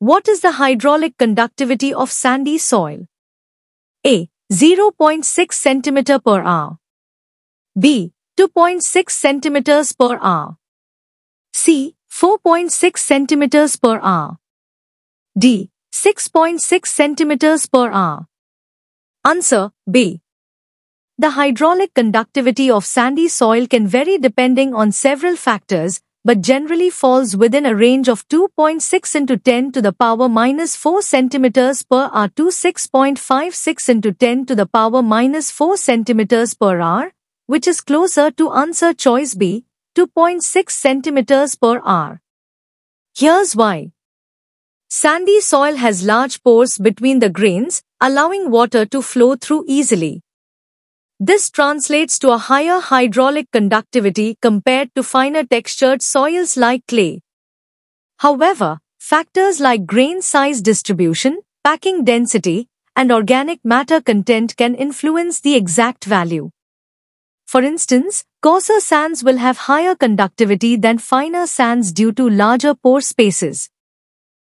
What is the hydraulic conductivity of sandy soil? A. 0.6 centimeter per hour. B. 2.6 centimeters per hour. C. 4.6 centimeters per hour. D. 6.6 centimeters per hour. Answer B. The hydraulic conductivity of sandy soil can vary depending on several factors, but generally falls within a range of 2.6 into 10 to the power minus 4 centimeters per hour to 6.56 into 10 to the power minus 4 centimeters per hour, which is closer to answer choice B, 2.6 centimeters per hour. Here's why. Sandy soil has large pores between the grains, allowing water to flow through easily. This translates to a higher hydraulic conductivity compared to finer textured soils like clay. However, factors like grain size distribution, packing density, and organic matter content can influence the exact value. For instance, coarser sands will have higher conductivity than finer sands due to larger pore spaces.